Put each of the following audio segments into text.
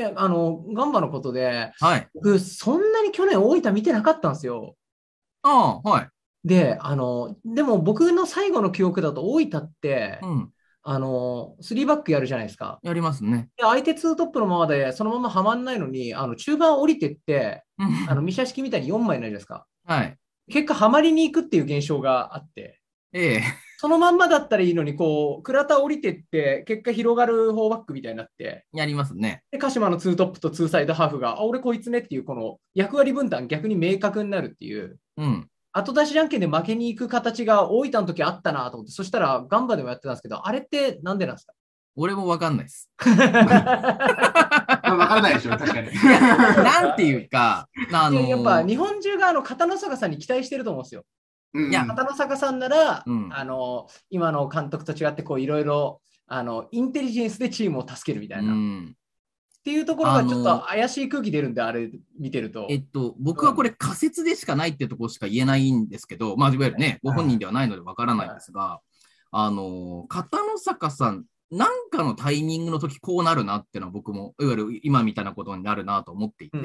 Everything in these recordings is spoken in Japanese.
や、あの、ガンバのことで、はい。僕、そんなに去年大分見てなかったんですよ。ああ、はい。で、あの、でも僕の最後の記憶だと大分って、うん、あの、3バックやるじゃないですか。やりますね。で相手2トップのままで、そのままはまんないのに、あの中盤降りてって、あの、ミシャ式みたいに4枚になるじゃないですか。はい。結果、はまりに行くっていう現象があって。ええ。そのまんまだったらいいのに、こう、倉田降りてって、結果広がる4バックみたいになって。やりますね。で、鹿島の2トップと2サイドハーフが、あ、俺こいつねっていう、この役割分担、逆に明確になるっていう。うん。後出しじゃんけんで負けに行く形が大分の時あったなと思って、そしたらガンバでもやってたんですけど、あれってなんでなんですか俺もわかんないです。わからないでしょ、確かに。なんていうか、あのやっぱ日本中があの肩の坂さんに期待してると思うんですよ。いや畑野坂さんなら、うん、あの今の監督と違ってこういろいろあのインテリジェンスでチームを助けるみたいな、うん、っていうところがちょっと怪しい空気出るんであれ見てると、えっと、僕はこれ仮説でしかないってところしか言えないんですけど、まあ、いわゆるね、ご本人ではないのでわからないですが、あの片野坂さんなんかのタイミングの時こうなるなってのは僕もいわゆる今みたいなことになるなと思っていて、う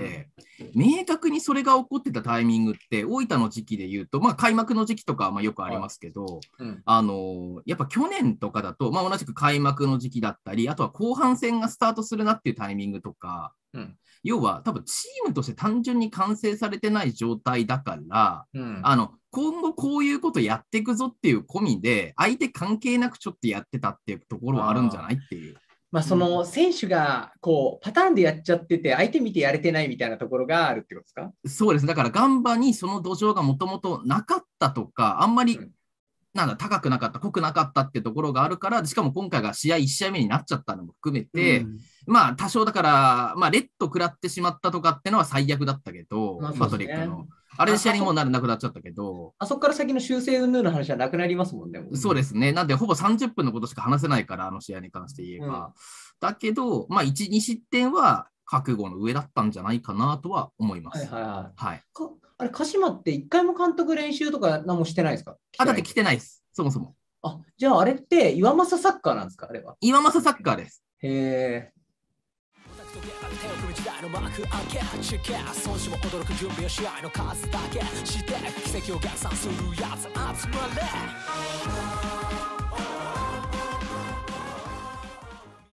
ん、明確にそれが起こってたタイミングって大分の時期でいうと、まあ、開幕の時期とかまよくありますけど、うん、あのやっぱ去年とかだと、まあ、同じく開幕の時期だったりあとは後半戦がスタートするなっていうタイミングとかうん、要は多分チームとして単純に完成されてない状態だから、うん、あの今後こういうことやっていくぞっていう込みで相手関係なくちょっとやってたっていうところはあるんじゃないっていう。まあ、その選手がこうパターンでやっちゃってて、相手見てやれてないみたいなところがあるってことですかそうです、だからガンバにその土壌がもともとなかったとか、あんまりなんだ、高くなかった、濃くなかったってところがあるから、しかも今回が試合1試合目になっちゃったのも含めて、うん、まあ、多少だから、まあ、レッド食らってしまったとかってのは最悪だったけど、まあね、パトリックの。あれで試合にもななくなっちゃったけど。あそこから先の修正云々の話はなくなりますもんね。そうですね。なんで、ほぼ30分のことしか話せないから、あの試合に関して言えば。うん、だけど、まあ、1、2失点は覚悟の上だったんじゃないかなとは思います。はいはい、はい。はいあれ、鹿島って一回も監督練習とか何もしてないですかあ、だって来てないです。そもそも。あ、じゃああれって岩政サッカーなんですかあれは。岩政サッカーです。へえ。時代のけ孫子も驚く準備をのけして奇跡を逆算するやつまれ